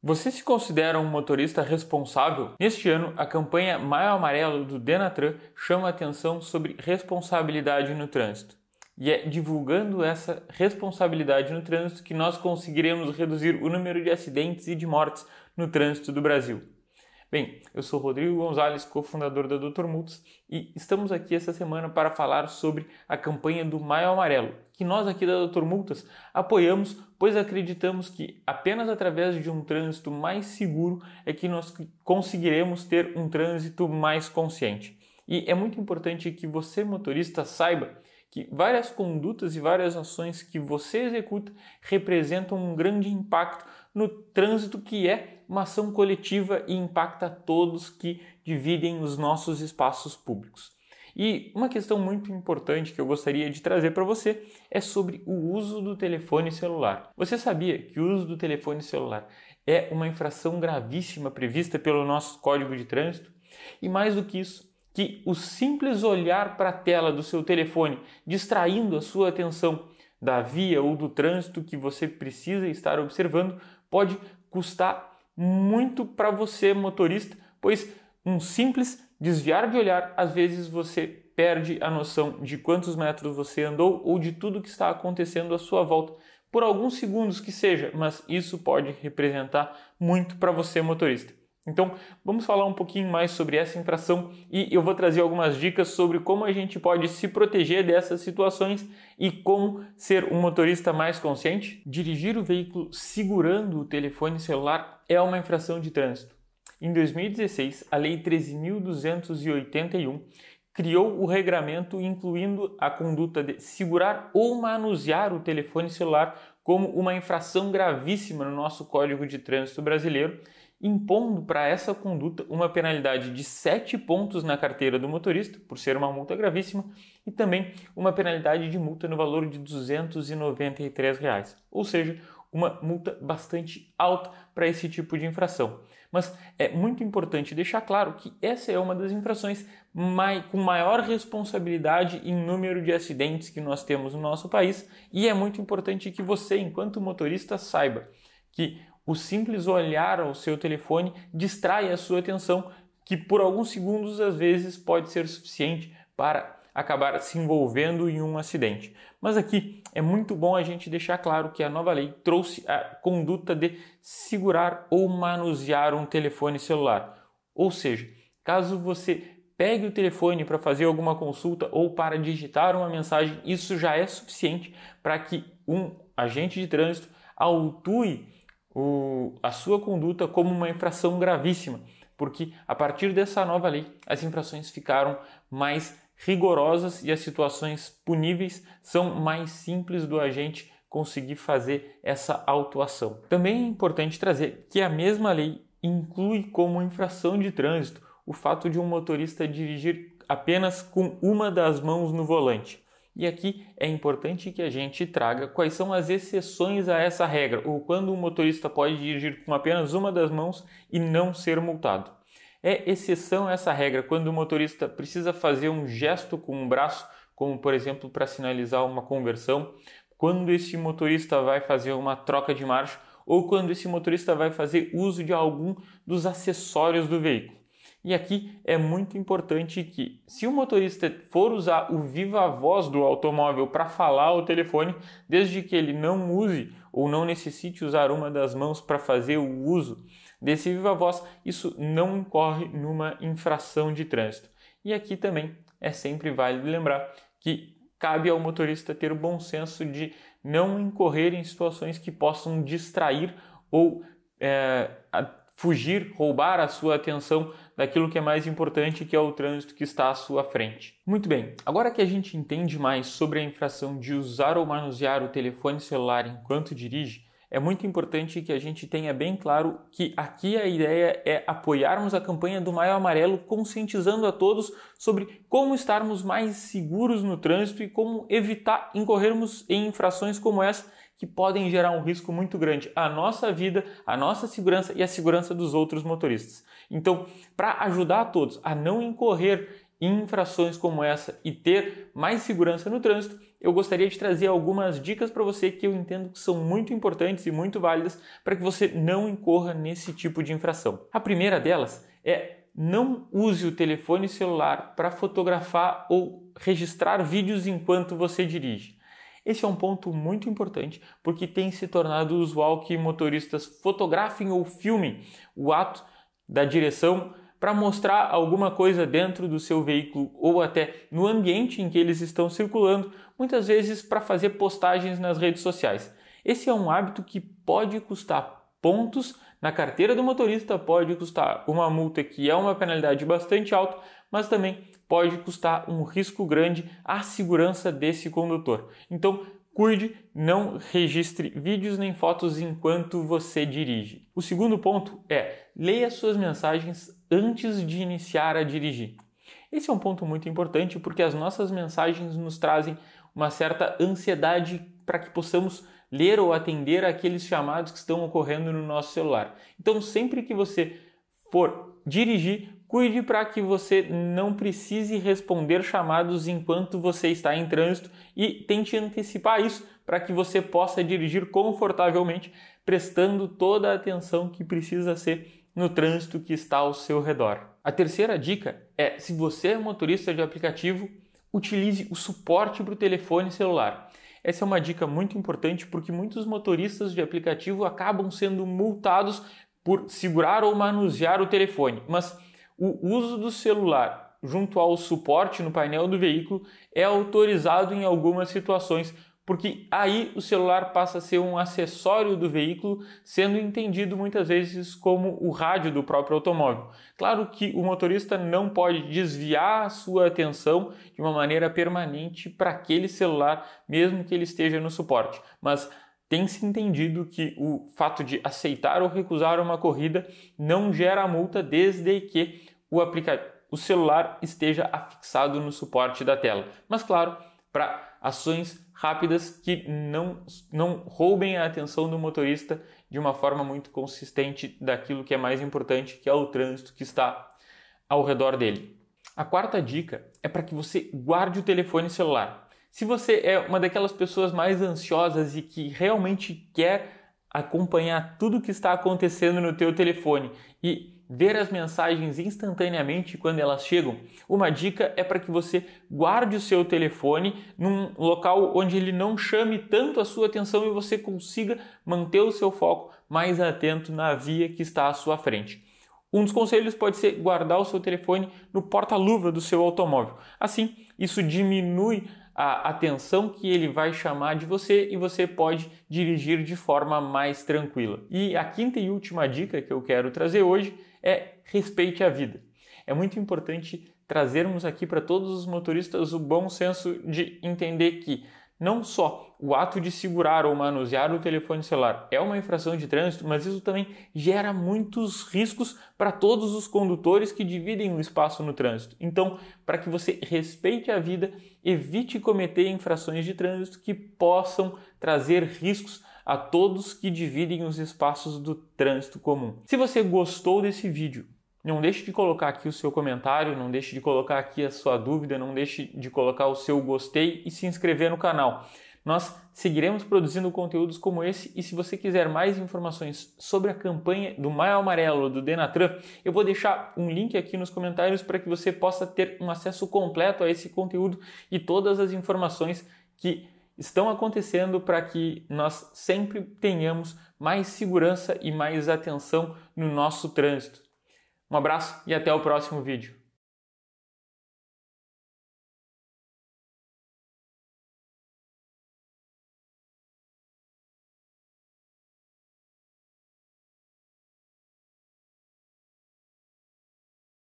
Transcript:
Você se considera um motorista responsável? Neste ano, a campanha Maio Amarelo do Denatran chama atenção sobre responsabilidade no trânsito. E é divulgando essa responsabilidade no trânsito que nós conseguiremos reduzir o número de acidentes e de mortes no trânsito do Brasil. Bem, eu sou Rodrigo Gonzalez, cofundador da Doutor Multas e estamos aqui essa semana para falar sobre a campanha do Maio Amarelo, que nós aqui da Doutor Multas apoiamos, pois acreditamos que apenas através de um trânsito mais seguro é que nós conseguiremos ter um trânsito mais consciente. E é muito importante que você, motorista, saiba que várias condutas e várias ações que você executa representam um grande impacto no trânsito, que é uma ação coletiva e impacta todos que dividem os nossos espaços públicos. E uma questão muito importante que eu gostaria de trazer para você é sobre o uso do telefone celular. Você sabia que o uso do telefone celular é uma infração gravíssima prevista pelo nosso Código de Trânsito? E mais do que isso, que o simples olhar para a tela do seu telefone, distraindo a sua atenção da via ou do trânsito que você precisa estar observando, pode custar muito para você, motorista, pois um simples desviar de olhar, às vezes você perde a noção de quantos metros você andou ou de tudo que está acontecendo à sua volta, por alguns segundos que seja, mas isso pode representar muito para você, motorista. Então, vamos falar um pouquinho mais sobre essa infração e eu vou trazer algumas dicas sobre como a gente pode se proteger dessas situações e como ser um motorista mais consciente. Dirigir o veículo segurando o telefone celular é uma infração de trânsito. Em 2016, a Lei 13.281 criou o regramento incluindo a conduta de segurar ou manusear o telefone celular como uma infração gravíssima no nosso Código de Trânsito Brasileiro impondo para essa conduta uma penalidade de 7 pontos na carteira do motorista, por ser uma multa gravíssima, e também uma penalidade de multa no valor de R$ 293, reais, ou seja, uma multa bastante alta para esse tipo de infração. Mas é muito importante deixar claro que essa é uma das infrações com maior responsabilidade em número de acidentes que nós temos no nosso país, e é muito importante que você, enquanto motorista, saiba que o simples olhar ao seu telefone distrai a sua atenção, que por alguns segundos às vezes pode ser suficiente para acabar se envolvendo em um acidente. Mas aqui é muito bom a gente deixar claro que a nova lei trouxe a conduta de segurar ou manusear um telefone celular. Ou seja, caso você pegue o telefone para fazer alguma consulta ou para digitar uma mensagem, isso já é suficiente para que um agente de trânsito autue o, a sua conduta como uma infração gravíssima, porque a partir dessa nova lei as infrações ficaram mais rigorosas e as situações puníveis são mais simples do agente conseguir fazer essa autuação. Também é importante trazer que a mesma lei inclui como infração de trânsito o fato de um motorista dirigir apenas com uma das mãos no volante. E aqui é importante que a gente traga quais são as exceções a essa regra, ou quando o um motorista pode dirigir com apenas uma das mãos e não ser multado. É exceção essa regra quando o motorista precisa fazer um gesto com o um braço, como por exemplo para sinalizar uma conversão, quando esse motorista vai fazer uma troca de marcha ou quando esse motorista vai fazer uso de algum dos acessórios do veículo. E aqui é muito importante que, se o motorista for usar o viva voz do automóvel para falar o telefone, desde que ele não use ou não necessite usar uma das mãos para fazer o uso desse viva voz, isso não incorre numa infração de trânsito. E aqui também é sempre válido lembrar que cabe ao motorista ter o bom senso de não incorrer em situações que possam distrair ou é, fugir, roubar a sua atenção daquilo que é mais importante, que é o trânsito que está à sua frente. Muito bem, agora que a gente entende mais sobre a infração de usar ou manusear o telefone celular enquanto dirige, é muito importante que a gente tenha bem claro que aqui a ideia é apoiarmos a campanha do Maio Amarelo, conscientizando a todos sobre como estarmos mais seguros no trânsito e como evitar incorrermos em infrações como essa que podem gerar um risco muito grande à nossa vida, à nossa segurança e à segurança dos outros motoristas. Então, para ajudar a todos a não incorrer em infrações como essa e ter mais segurança no trânsito, eu gostaria de trazer algumas dicas para você que eu entendo que são muito importantes e muito válidas para que você não incorra nesse tipo de infração. A primeira delas é não use o telefone celular para fotografar ou registrar vídeos enquanto você dirige. Esse é um ponto muito importante porque tem se tornado usual que motoristas fotografem ou filmem o ato da direção para mostrar alguma coisa dentro do seu veículo ou até no ambiente em que eles estão circulando, muitas vezes para fazer postagens nas redes sociais. Esse é um hábito que pode custar pontos na carteira do motorista, pode custar uma multa que é uma penalidade bastante alta, mas também pode custar um risco grande à segurança desse condutor. Então, cuide, não registre vídeos nem fotos enquanto você dirige. O segundo ponto é leia suas mensagens antes de iniciar a dirigir. Esse é um ponto muito importante porque as nossas mensagens nos trazem uma certa ansiedade para que possamos ler ou atender aqueles chamados que estão ocorrendo no nosso celular. Então, sempre que você for dirigir, cuide para que você não precise responder chamados enquanto você está em trânsito e tente antecipar isso para que você possa dirigir confortavelmente, prestando toda a atenção que precisa ser no trânsito que está ao seu redor. A terceira dica é: se você é motorista de aplicativo, utilize o suporte para o telefone celular. Essa é uma dica muito importante porque muitos motoristas de aplicativo acabam sendo multados por segurar ou manusear o telefone, mas o uso do celular junto ao suporte no painel do veículo é autorizado em algumas situações porque aí o celular passa a ser um acessório do veículo, sendo entendido muitas vezes como o rádio do próprio automóvel. Claro que o motorista não pode desviar a sua atenção de uma maneira permanente para aquele celular, mesmo que ele esteja no suporte, mas tem se entendido que o fato de aceitar ou recusar uma corrida não gera multa desde que o aplicativo o celular esteja afixado no suporte da tela. Mas claro, para ações rápidas que não, não roubem a atenção do motorista de uma forma muito consistente daquilo que é mais importante, que é o trânsito que está ao redor dele. A quarta dica é para que você guarde o telefone celular. Se você é uma daquelas pessoas mais ansiosas e que realmente quer acompanhar tudo o que está acontecendo no teu telefone e ver as mensagens instantaneamente quando elas chegam. Uma dica é para que você guarde o seu telefone num local onde ele não chame tanto a sua atenção e você consiga manter o seu foco mais atento na via que está à sua frente. Um dos conselhos pode ser guardar o seu telefone no porta-luva do seu automóvel. Assim, isso diminui a atenção que ele vai chamar de você e você pode dirigir de forma mais tranquila. E a quinta e última dica que eu quero trazer hoje é respeite a vida. É muito importante trazermos aqui para todos os motoristas o bom senso de entender que não só o ato de segurar ou manusear o telefone celular é uma infração de trânsito, mas isso também gera muitos riscos para todos os condutores que dividem o espaço no trânsito. Então, para que você respeite a vida, evite cometer infrações de trânsito que possam trazer riscos a todos que dividem os espaços do trânsito comum. Se você gostou desse vídeo, não deixe de colocar aqui o seu comentário, não deixe de colocar aqui a sua dúvida, não deixe de colocar o seu gostei e se inscrever no canal. Nós seguiremos produzindo conteúdos como esse e se você quiser mais informações sobre a campanha do Maio Amarelo do Denatran, eu vou deixar um link aqui nos comentários para que você possa ter um acesso completo a esse conteúdo e todas as informações que estão acontecendo para que nós sempre tenhamos mais segurança e mais atenção no nosso trânsito. Um abraço e até o próximo vídeo.